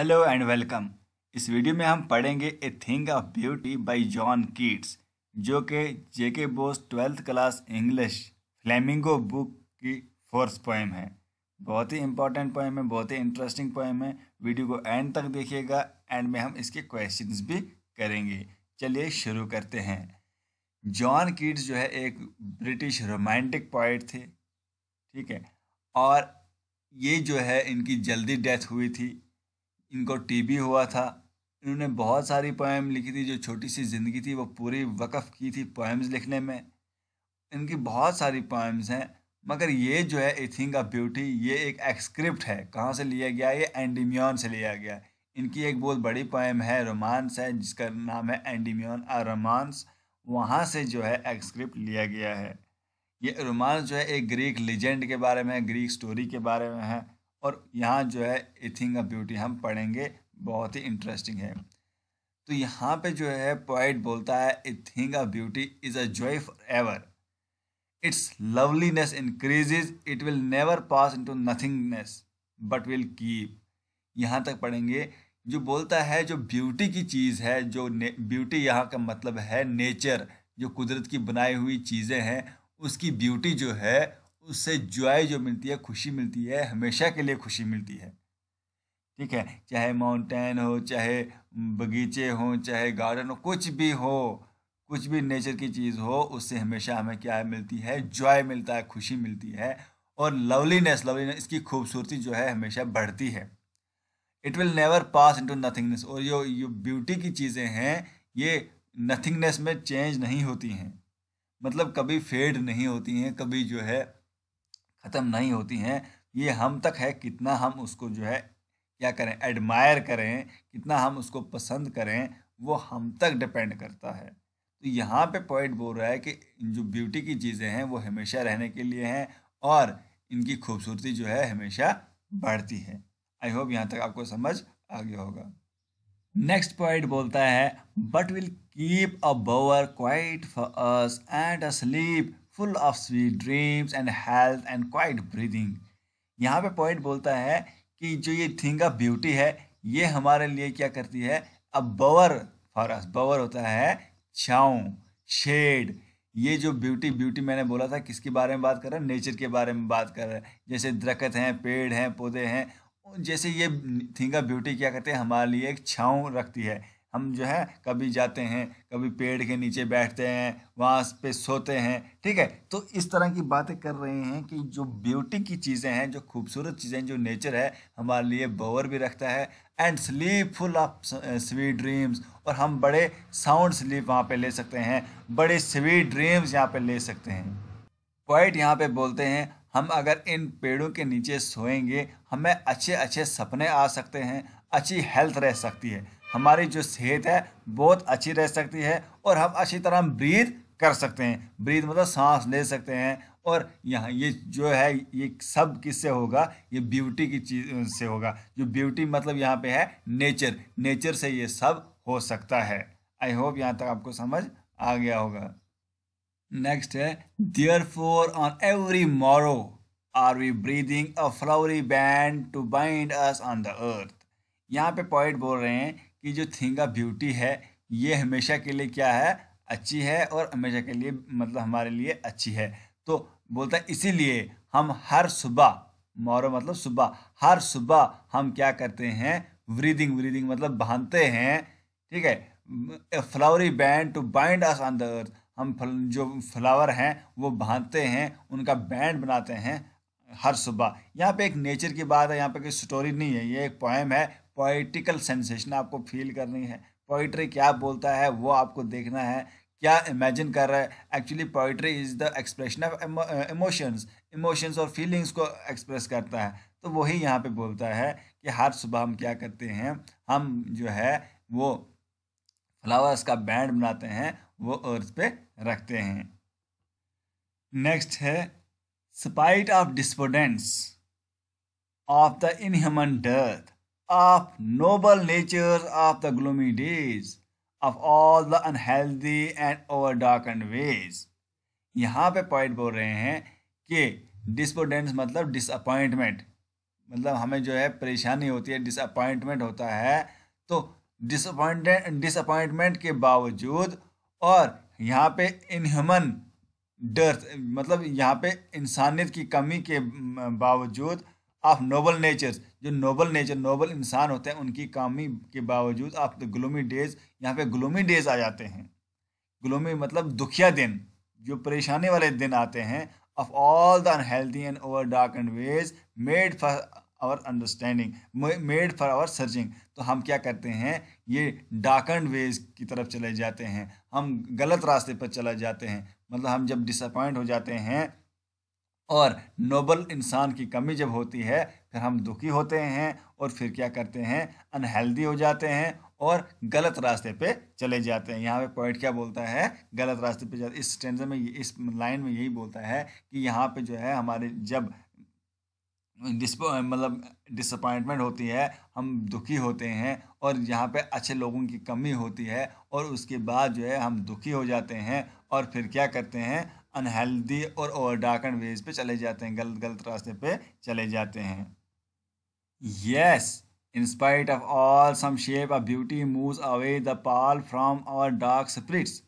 Hello and welcome इस video में हम पढ़ेंगे a thing of beauty by John Keats जो कि जेके बोस twelfth class English Flamingo book की फोर्स पोएम है बहुत ही इंपॉर्टेंट पोएम है बहुत ही इंटरेस्टिंग पोएम है वीडियो को एंड तक देखिएगा एंड में हम इसके क्वेश्चंस भी करेंगे चलिए शुरू करते हैं जॉन कीट्स जो है एक ब्रिटिश रोमांटिक पोइट थे ठीक है और ये जो है इनकी जल्दी डेथ हुई थी इनको टीबी हुआ था इन्होंने बहुत सारी पोएम लिखी थी जो छोटी सी ज़िंदगी थी वो पूरी वक़फ़ की थी पोएम्स लिखने में इनकी बहुत सारी पोएम्स हैं मगर ये जो है ए थिंग ऑफ ब्यूटी ये एक एक्सक्रिप्ट है कहाँ से लिया गया ये एंडीमियन से लिया गया इनकी एक बहुत बड़ी पोएम है रोमांस है जिसका नाम है एंडीमियन आ रोमांस वहाँ से जो है एक्सक्रिप्ट लिया गया है ये रोमांस जो है एक ग्रीक लीजेंड के बारे में ग्रीक स्टोरी के बारे में है और यहाँ जो है ए थिंग ऑफ ब्यूटी हम पढ़ेंगे बहुत ही इंटरेस्टिंग है तो यहाँ पे जो है पोइट बोलता है a thing of beauty is a joy for ever its loveliness increases it will never pass into nothingness but will keep यहाँ तक पढ़ेंगे जो बोलता है जो ब्यूटी की चीज़ है जो ब्यूटी यहाँ का मतलब है नेचर जो कुदरत की बनाई हुई चीज़ें हैं उसकी ब्यूटी जो है उससे जॉय जो मिलती है खुशी मिलती है हमेशा के लिए खुशी मिलती है ठीक है चाहे माउंटेन हो चाहे बगीचे हो चाहे गार्डन हो कुछ भी हो कुछ भी नेचर की चीज़ हो उससे हमेशा हमें क्या मिलती है जॉय मिलता है खुशी मिलती है और लवलीनेस लवलीनेस इसकी खूबसूरती जो है हमेशा बढ़ती है it will never pass into nothingness और जो ये ब्यूटी की चीज़ें हैं ये नथिंगनेस में चेंज नहीं होती हैं मतलब कभी फेड नहीं होती हैं कभी जो है ख़त्म नहीं होती हैं ये हम तक है कितना हम उसको जो है क्या करें एडमायर करें कितना हम उसको पसंद करें वो हम तक डिपेंड करता है तो यहाँ पे पॉइंट बोल रहा है कि जो ब्यूटी की चीज़ें हैं वो हमेशा रहने के लिए हैं और इनकी खूबसूरती जो है हमेशा बढ़ती है आई होप यहाँ तक आपको समझ आ गया होगा नेक्स्ट पॉइंट बोलता है but will keep a bower quiet for us and a sleep full of sweet dreams and health and quiet breathing यहाँ पे पॉइंट बोलता है कि जो ये थिंग ऑफ ब्यूटी है ये हमारे लिए क्या करती है अ बवर फॉर अस बवर होता है छाँव शेड ये जो ब्यूटी ब्यूटी मैंने बोला था किसके बारे में बात कर रहा है नेचर के बारे में बात कर रहा है जैसे दरखत हैं पेड़ हैं पौधे हैं जैसे ये थिंग ऑफ ब्यूटी क्या करते हैं हमारे लिए एक छाँव रखती है हम जो है कभी जाते हैं कभी पेड़ के नीचे बैठते हैं वहाँ पे सोते हैं ठीक है तो इस तरह की बातें कर रहे हैं कि जो ब्यूटी की चीज़ें हैं जो खूबसूरत चीज़ें जो नेचर है हमारे लिए बवर भी रखता है and sleep full of sweet dreams और हम बड़े साउंड स्लीप वहाँ पे ले सकते हैं बड़े स्वीट ड्रीम्स यहाँ पे ले सकते हैं पॉइट यहाँ पे बोलते हैं हम अगर इन पेड़ों के नीचे सोएंगे हमें अच्छे अच्छे सपने आ सकते हैं अच्छी हेल्थ रह सकती है हमारी जो सेहत है बहुत अच्छी रह सकती है और हम अच्छी तरह ब्रीद कर सकते हैं ब्रीद मतलब सांस ले सकते हैं और यहाँ ये जो है ये सब किससे होगा ये ब्यूटी की चीज से होगा जो ब्यूटी मतलब यहाँ पे है नेचर नेचर से ये सब हो सकता है आई होप यहाँ तक आपको समझ आ गया होगा नेक्स्ट है therefore on every morrow are we breathing a flowery band to bind us on the earth यहाँ पे पॉइंट बोल रहे हैं कि जो थिंग ऑफ ब्यूटी है ये हमेशा के लिए क्या है अच्छी है और हमेशा के लिए मतलब हमारे लिए अच्छी है तो बोलता है इसीलिए हम हर सुबह मौरो मतलब सुबह हर सुबह हम क्या करते हैं ब्रीदिंग ब्रीदिंग मतलब बांधते हैं ठीक है flowery band to bind us on the earth हम फल, जो फ्लावर हैं वो बांधते हैं उनका बैंड बनाते हैं हर सुबह यहाँ पे एक नेचर की बात है यहाँ पे कोई स्टोरी नहीं है ये एक पोएम है पोइटिकल सेंसेशन आपको फील करनी है पोइट्री क्या बोलता है वो आपको देखना है क्या इमेजिन कर रहा है actually poetry is the expression of emotions emotions और फीलिंग्स को एक्सप्रेस करता है तो वही यहाँ पे बोलता है कि हर सुबह हम क्या करते हैं हम जो है वो फ्लावर्स का बैंड बनाते हैं वो अर्थ पे रखते हैं नेक्स्ट है spite of despondence of the inhuman dearth of noble natures of the gloomy days, of all the unhealthy and over darkened ways. यहाँ पे पॉइंट बोल रहे हैं कि डिस्पोडेंस मतलब डिसअपॉइंटमेंट मतलब हमें जो है परेशानी होती है डिसअपॉइंटमेंट होता है तो डिसअपॉइंटेंट डिसअपॉइंटमेंट के बावजूद और यहाँ पे इनह्यूमन डर्थ मतलब यहाँ पे इंसानियत की कमी के बावजूद ऑफ नोबल नेचर्स जो नोबल नेचर नोबल इंसान होते हैं उनकी कामी के बावजूद आप ग्लोमी तो डेज यहाँ पे ग्लोमी डेज आ जाते हैं ग्लोमी मतलब दुखिया दिन जो परेशानी वाले दिन आते हैं of all the unhealthy and over dark and ways made for our understanding made for our searching तो हम क्या करते हैं ये डार्क एंड वेज की तरफ चले जाते हैं हम गलत रास्ते पर चले जाते हैं मतलब हम जब डिसअपॉइंट हो जाते हैं और नोबल इंसान की कमी जब होती है फिर हम दुखी होते हैं और फिर क्या करते हैं अनहेल्दी हो जाते हैं और गलत रास्ते पे चले जाते हैं यहाँ पे पॉइंट क्या बोलता है गलत रास्ते पे जाते इस स्टेंजर में इस लाइन में यही बोलता है कि यहाँ पे जो है हमारे जब डिस्पो मतलब डिसअपॉइंटमेंट होती है हम दुखी होते हैं और यहाँ पे अच्छे लोगों की कमी होती है और उसके बाद जो है हम दुखी हो जाते हैं और फिर क्या करते हैं अनहेल्दी और ओवर डार्कन वेज पे चले जाते हैं गलत गलत रास्ते पे चले जाते हैं yes in spite of all some shape of beauty moves away the pall from our dark spirits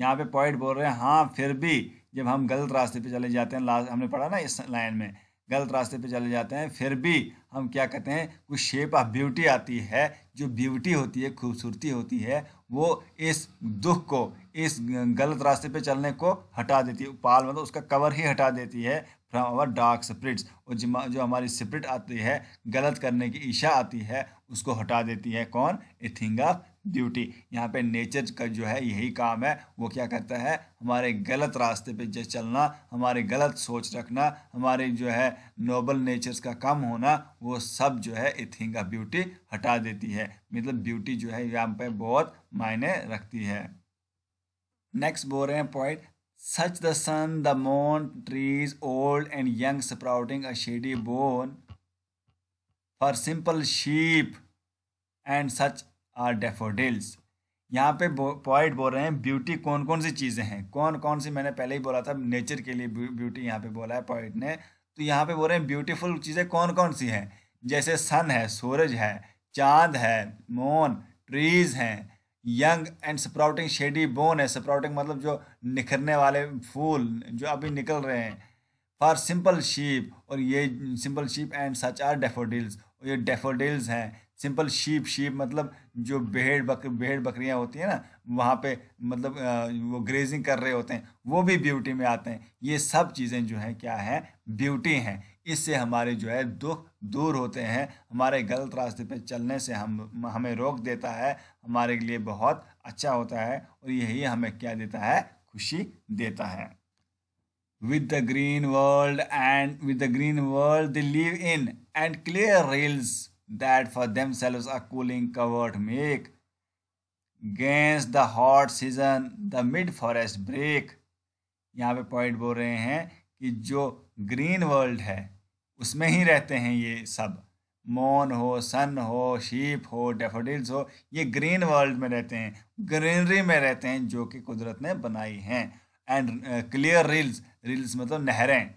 यहाँ पे पॉइंट बोल रहे हैं हाँ फिर भी जब हम गलत रास्ते पे चले जाते हैं लास्ट हमने पढ़ा ना इस लाइन में गलत रास्ते पे चले जाते हैं फिर भी हम क्या कहते हैं कुछ शेप ऑफ ब्यूटी आती है जो ब्यूटी होती है खूबसूरती होती है वो इस दुख को इस गलत रास्ते पे चलने को हटा देती है पाल मतलब उसका कवर ही हटा देती है फ्रॉम आवर डार्क स्प्रिट्स और जो हमारी स्प्रिट आती है गलत करने की इच्छा आती है उसको हटा देती है कौन ए थिंग ऑफ ड्यूटी यहाँ पे नेचर का जो है यही काम है वो क्या करता है हमारे गलत रास्ते पे चलना हमारे गलत सोच रखना हमारे जो है नोबल नेचर्स का कम होना वो सब जो है ए थिंग ऑफ ब्यूटी हटा देती है मतलब ब्यूटी जो है यहाँ पे बहुत मायने रखती है नेक्स्ट बोल रहे हैं point such the sun the moon trees old and young sprouting a shady boon for simple sheep and such are daffodils यहाँ पे पॉइंट बोल रहे हैं ब्यूटी कौन कौन सी चीज़ें हैं कौन कौन सी मैंने पहले ही बोला था नेचर के लिए ब्यूटी यहाँ पे बोला है पॉइंट ने तो यहाँ पे बोल रहे हैं ब्यूटीफुल चीज़ें कौन कौन सी हैं जैसे सन है सूरज है चांद है मोन ट्रीज हैं young and sprouting shady boon है स्प्राउटिंग मतलब जो निखरने वाले फूल जो अभी निकल रहे हैं फॉर सिंपल शीप और ये simple sheep and such are daffodils और ये डेफोडिल्स हैं सिंपल शीप शीप मतलब जो भेड़ बक भेड़ बकरियां होती हैं ना वहाँ पे मतलब वो ग्रेजिंग कर रहे होते हैं वो भी ब्यूटी में आते हैं ये सब चीज़ें जो हैं क्या है ब्यूटी हैं इससे हमारे जो है दुख दूर होते हैं हमारे गलत रास्ते पे चलने से हम हमें रोक देता है हमारे लिए बहुत अच्छा होता है और यही हमें क्या देता है खुशी देता है with the green world and with the green world they live in and clear rills that for themselves a cooling covert make. against the hot season the mid forest break. यहाँ पे पॉइंट बोल रहे हैं कि जो green world है उसमें ही रहते हैं ये सब मोन हो सन हो शीप हो डेफोडिल्स हो ये ग्रीन वर्ल्ड में रहते हैं ग्रीनरी में रहते हैं जो कि कुदरत ने बनाई हैं एंड क्लियर रिल्स रिल्स मतलब नहरें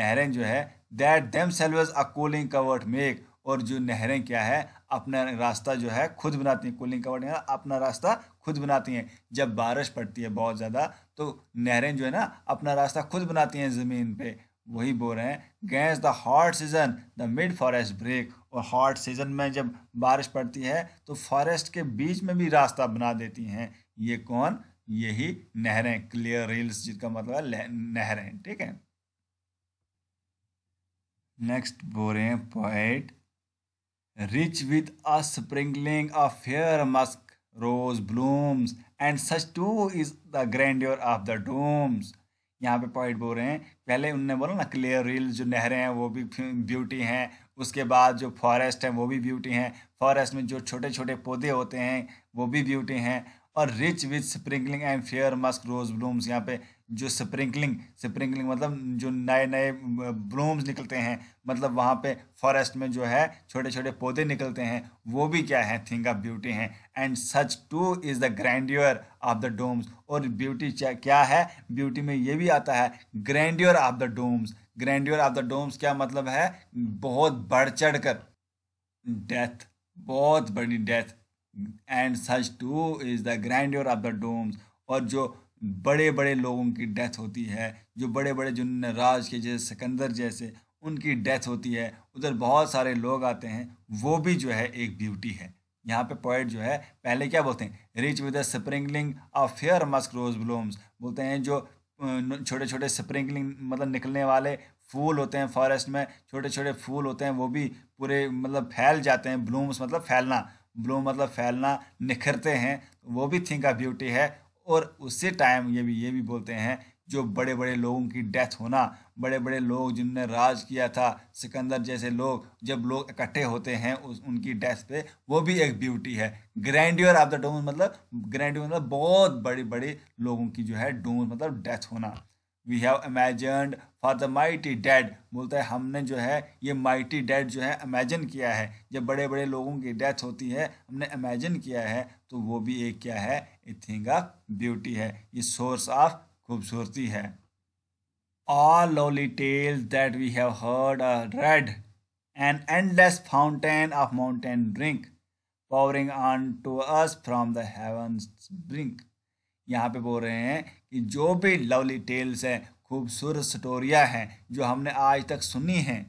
नहरें जो है that themselves a cooling covert make और जो नहरें क्या है अपना रास्ता जो है खुद बनाती हैं कूलिंग कवर नहर अपना रास्ता खुद बनाती हैं जब बारिश पड़ती है बहुत ज़्यादा तो नहरें जो है ना अपना रास्ता खुद बनाती हैं ज़मीन पे वही बोल रहे हैं against the hot season the mid forest brake और हॉट सीज़न में जब बारिश पड़ती है तो फॉरेस्ट के बीच में भी रास्ता बना देती हैं ये कौन यही नहरें क्लियर रील्स जिसका मतलब है नहरें ठीक है नेक्स्ट बोल रहे हैं point rich with a sprinkling of fair musk, rose blooms, and such too is the grandeur of the domes. यहाँ पे पॉइंट बोल रहे हैं पहले उनने बोला ना क्लियर रील जो नहरें हैं वो भी ब्यूटी हैं उसके बाद जो फॉरेस्ट हैं वो भी ब्यूटी हैं फॉरेस्ट में जो छोटे छोटे पौधे होते हैं वो भी ब्यूटी हैं और rich with sprinkling and fair musk rose blooms यहाँ पे जो स्प्रिंकलिंग स्प्रिंकलिंग मतलब जो नए नए ब्लूम्स निकलते हैं मतलब वहाँ पे फॉरेस्ट में जो है छोटे छोटे पौधे निकलते हैं वो भी क्या है थिंग ऑफ ब्यूटी हैं and such too is the grandeur of the dooms और ब्यूटी क्या है ब्यूटी में ये भी आता है grandeur of the dooms grandeur of the dooms क्या मतलब है बहुत बढ़ चढ़ कर डेथ बहुत बड़ी death and such too is the grandeur of the dooms और जो बड़े बड़े लोगों की डेथ होती है जो बड़े बड़े जुन्न राज के जैसे सिकंदर जैसे उनकी डेथ होती है उधर बहुत सारे लोग आते हैं वो भी जो है एक ब्यूटी है यहाँ पे पोइट जो है पहले क्या बोलते हैं rich with sprinkling of fair musk rose blooms बोलते हैं जो छोटे छोटे स्प्रिंकलिंग मतलब निकलने वाले फूल होते हैं फॉरेस्ट में छोटे छोटे फूल होते हैं वो भी पूरे मतलब फैल जाते हैं ब्लूम्स मतलब फैलना ब्लूम मतलब फैलना निखरते हैं वो भी थिंक ऑफ ब्यूटी है और उससे टाइम ये भी ये भी बोलते हैं जो बड़े बड़े लोगों की डेथ होना बड़े बड़े लोग जिनने राज किया था सिकंदर जैसे लोग जब लोग इकट्ठे होते हैं उस उनकी डेथ पे वो भी एक ब्यूटी है ग्रैंड्योर ऑफ द डोम मतलब ग्रैंड्योर मतलब बहुत बड़े बड़े लोगों की जो है डोम मतलब डेथ होना we have imagined for the mighty dead बोलता है हमने जो है ये माइटी डेड जो है इमेजन किया है जब बड़े बड़े लोगों की डेथ होती है हमने इमेजन किया है तो वो भी एक क्या है ए थिंग ऑफ ब्यूटी है ये सोर्स ऑफ खूबसूरती है all lovely tales that we have heard or read an endless fountain of mountain drink powering on to us from the heaven drink यहाँ पे बोल रहे हैं जो भी लवली टेल्स हैं खूबसूरत स्टोरियाँ हैं जो हमने आज तक सुनी हैं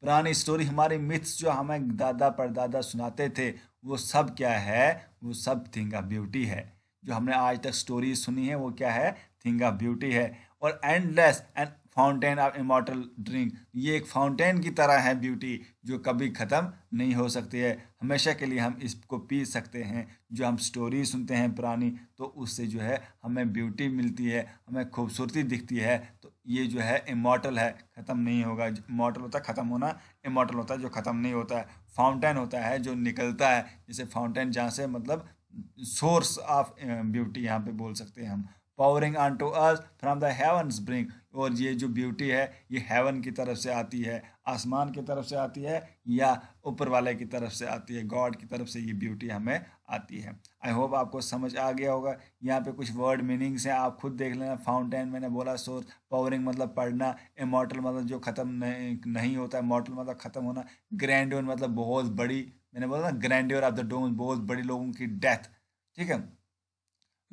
पुरानी स्टोरी हमारी मिथ्स जो हमें दादा परदादा सुनाते थे वो सब क्या है वो सब थिंग ऑफ ब्यूटी है जो हमने आज तक स्टोरी सुनी है वो क्या है थिंग ऑफ ब्यूटी है और endless and fountain of immortal drink ये एक फाउंटेन की तरह है ब्यूटी जो कभी ख़त्म नहीं हो सकती है हमेशा के लिए हम इसको पी सकते हैं जो हम स्टोरी सुनते हैं पुरानी तो उससे जो है हमें ब्यूटी मिलती है हमें खूबसूरती दिखती है तो ये जो है इमोटल है ख़त्म नहीं होगा इमोटल होता है ख़त्म होना इमोटल होता है जो ख़त्म नहीं होता है फाउंटेन होता है जो निकलता है जैसे फाउंटेन जहाँ से मतलब सोर्स ऑफ ब्यूटी यहाँ पे बोल सकते हैं हम pouring on to earth from the heavens brink और ये जो ब्यूटी है ये हेवन की तरफ से आती है आसमान की तरफ से आती है या ऊपर वाले की तरफ से आती है गॉड की तरफ से ये ब्यूटी हमें आती है आई होप आपको समझ आ गया होगा यहाँ पे कुछ वर्ड मीनिंग्स हैं आप खुद देख लेना फाउंटेन मैंने बोला सोर्स पावरिंग मतलब पढ़ना इमोटल मतलब जो ख़त्म नहीं नहीं होता है मॉटल मतलब ख़त्म होना ग्रैंड मतलब बहुत बड़ी मैंने बोला ना ग्रैंड ऑफ द डोम बहुत बड़ी लोगों की डेथ ठीक है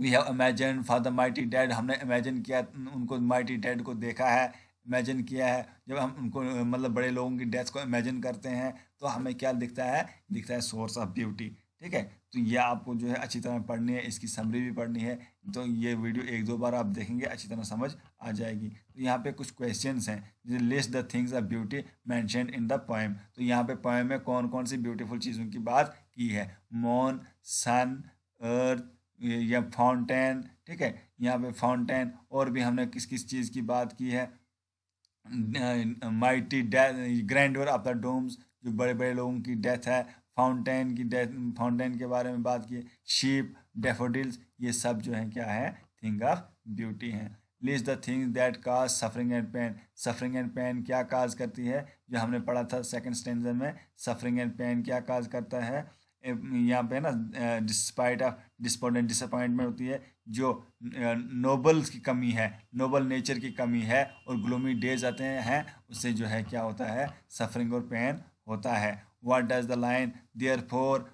we have imagine for the mighty dead हमने इमेजिन किया उनको माइटी डैड को देखा है इमेजिन किया है जब हम उनको मतलब बड़े लोगों की डेथ को इमेजिन करते हैं तो हमें क्या दिखता है दिखता है सोर्स ऑफ ब्यूटी ठीक है तो ये आपको जो है अच्छी तरह पढ़नी है इसकी समरी भी पढ़नी है तो ये वीडियो एक दो बार आप देखेंगे अच्छी तरह समझ आ जाएगी तो यहाँ पे कुछ क्वेश्चन हैं जैसे list the things of beauty mention in the poem तो यहाँ पे पोएम में कौन कौन सी ब्यूटीफुल चीज़ों की बात की है मोन सन अर्थ या फाउंटेन ठीक है यहाँ पे फाउंटेन और भी हमने किस किस चीज़ की बात की है mighty grandeur of the dooms जो बड़े बड़े लोगों की डेथ है फाउंटेन की डेथ फाउंटेन के बारे में बात की शीप डेफोडिल्स ये सब जो है क्या है थिंग ऑफ ब्यूटी हैं list the things that cause suffering and pain suffering and pain क्या काज करती है जो हमने पढ़ा था सेकंड स्टैंडर्ड में सफरिंग एंड पेन क्या काज करता है यहाँ पे ना डिस्पाइट ऑफ डिस्पोडेंट डिसअपॉइंटमेंट होती है जो नोबल की कमी है नोबल नेचर की कमी है और ग्लोमी डेज आते हैं उससे जो है क्या होता है सफरिंग और पेन होता है what does the line therefore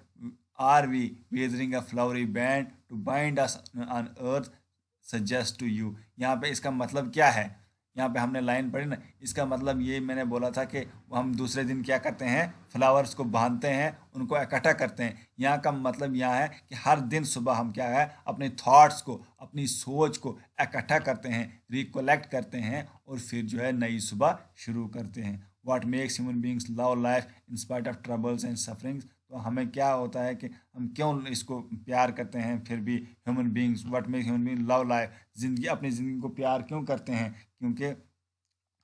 are we wreathing a flowery band to bind us on earth suggest to you यहाँ पे इसका मतलब क्या है यहाँ पे हमने लाइन पढ़ी ना इसका मतलब ये मैंने बोला था कि हम दूसरे दिन क्या करते हैं फ्लावर्स को बांधते हैं उनको इकट्ठा करते हैं यहाँ का मतलब यहाँ है कि हर दिन सुबह हम क्या है अपने थॉट्स को अपनी सोच को इकट्ठा करते हैं रिकोलेक्ट करते हैं और फिर जो है नई सुबह शुरू करते हैं what makes human beings love life in spite of troubles and sufferings तो हमें क्या होता है कि हम क्यों इसको प्यार करते हैं फिर भी human beings what make human being love life ज़िंदगी अपनी ज़िंदगी को प्यार क्यों करते हैं क्योंकि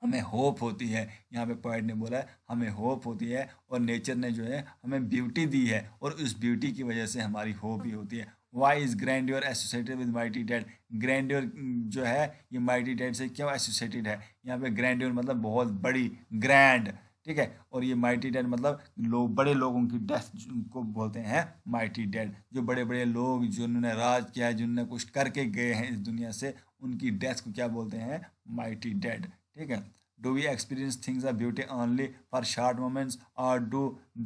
हमें होप होती है यहाँ पे पॉइंट ने बोला है हमें होप होती है और नेचर ने जो है हमें ब्यूटी दी है और उस ब्यूटी की वजह से हमारी होप भी होती है why is grandeur associated with mighty dead grand जो है ये माइटी डेड से क्यों एसोसिएटेड है यहाँ पे ग्रैंड मतलब बहुत बड़ी ग्रैंड ठीक है और ये माइटी डेड मतलब लोग बड़े लोगों की डेथ को बोलते हैं माइटी डेड जो बड़े बड़े लोग जिन्होंने राज किया है जिन्होंने कुछ करके गए हैं इस दुनिया से उनकी डेथ को क्या बोलते हैं माइटी डेड ठीक है do we experience things are beauty only for short moments और do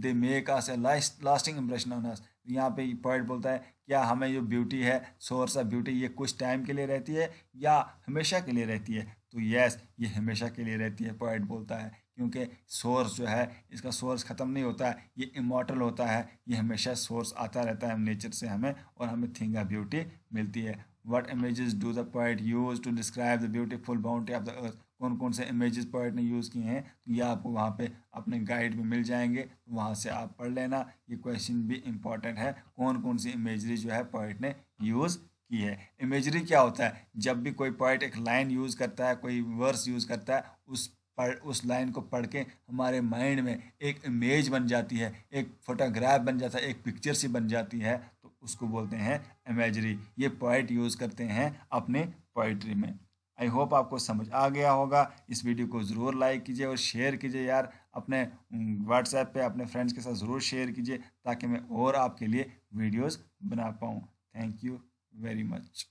they make us a lasting impression on us यहाँ पे पॉइंट बोलता है क्या हमें जो ब्यूटी है सोर्स ऑफ ब्यूटी ये कुछ टाइम के लिए रहती है या हमेशा के लिए रहती है तो यस ये हमेशा के लिए रहती है पॉइंट बोलता है क्योंकि सोर्स जो है इसका सोर्स ख़त्म नहीं होता है ये इमोटल होता है ये हमेशा सोर्स आता रहता है नेचर से हमें और हमें थिंग ऑफ ब्यूटी मिलती है what images do the poet use to describe the beautiful boundary of the earth कौन कौन से इमेजेस पॉइंट ने यूज़ किए हैं तो ये आपको वहाँ पे अपने गाइड में मिल जाएंगे तो वहाँ से आप पढ़ लेना ये क्वेश्चन भी इम्पॉर्टेंट है कौन कौन सी इमेजरी जो है पॉइंट ने यूज़ की है इमेजरी क्या होता है जब भी कोई पॉइंट एक लाइन यूज़ करता है कोई वर्स यूज़ करता है उस पढ़ उस लाइन को पढ़ के हमारे माइंड में एक इमेज बन जाती है एक फोटोग्राफ बन जाता है एक पिक्चर सी बन जाती है तो उसको बोलते हैं इमेजरी ये पॉइंट यूज़ करते हैं अपने पोइट्री में आई होप आपको समझ आ गया होगा इस वीडियो को ज़रूर लाइक कीजिए और शेयर कीजिए यार अपने व्हाट्सएप पे अपने फ्रेंड्स के साथ ज़रूर शेयर कीजिए ताकि मैं और आपके लिए वीडियोस बना पाऊँ थैंक यू वेरी मच